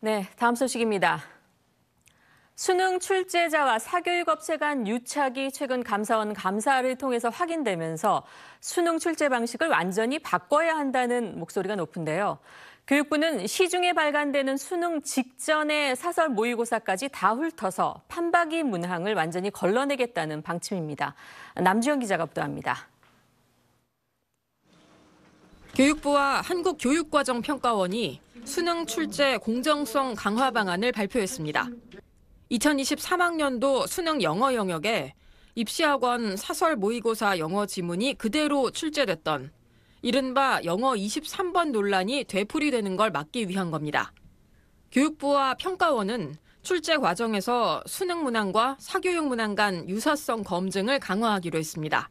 네, 다음 소식입니다. 수능 출제자와 사교육 업체 간 유착이 최근 감사원 감사를 통해서 확인되면서 수능 출제 방식을 완전히 바꿔야 한다는 목소리가 높은데요. 교육부는 시중에 발간되는 수능 직전의 사설 모의고사까지 다 훑어서 판박이 문항을 완전히 걸러내겠다는 방침입니다. 남주영 기자가 보도합니다. 교육부와 한국교육과정평가원이 수능 출제 공정성 강화 방안을 발표했습니다. 2023학년도 수능 영어 영역에 입시학원 사설 모의고사 영어 지문이 그대로 출제됐던 이른바 영어 23번 논란이 되풀이되는 걸 막기 위한 겁니다. 교육부와 평가원은 출제 과정에서 수능 문항과 사교육 문항 간 유사성 검증을 강화하기로 했습니다.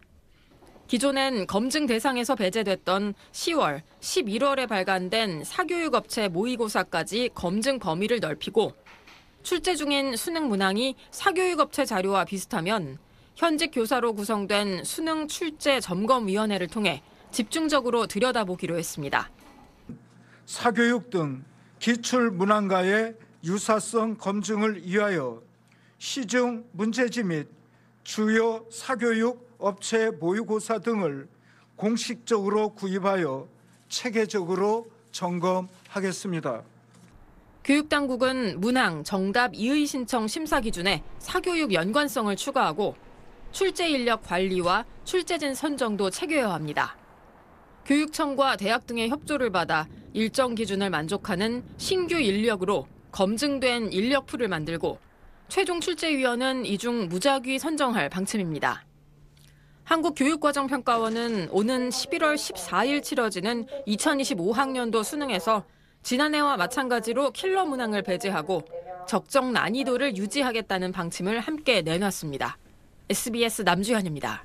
기존엔 검증 대상에서 배제됐던 10월, 11월에 발간된 사교육업체 모의고사까지 검증 범위를 넓히고 출제 중인 수능 문항이 사교육업체 자료와 비슷하면 현직 교사로 구성된 수능 출제 점검위원회를 통해 집중적으로 들여다보기로 했습니다. 사교육 등 기출 문항과의 유사성 검증을 위하여 시중 문제지 및 주요 사교육 업체 모의고사 등을 공식적으로 구입하여 체계적으로 점검하겠습니다. 교육당국은 문항, 정답, 이의 신청 심사 기준에 사교육 연관성을 추가하고 출제 인력 관리와 출제진 선정도 체계화 합니다. 교육청과 대학 등의 협조를 받아 일정 기준을 만족하는 신규 인력으로 검증된 인력풀을 만들고 최종 출제위원은 이중 무작위 선정할 방침입니다. 한국교육과정평가원은 오는 11월 14일 치러지는 2025학년도 수능에서 지난해와 마찬가지로 킬러 문항을 배제하고 적정 난이도를 유지하겠다는 방침을 함께 내놨습니다. SBS 남주현입니다.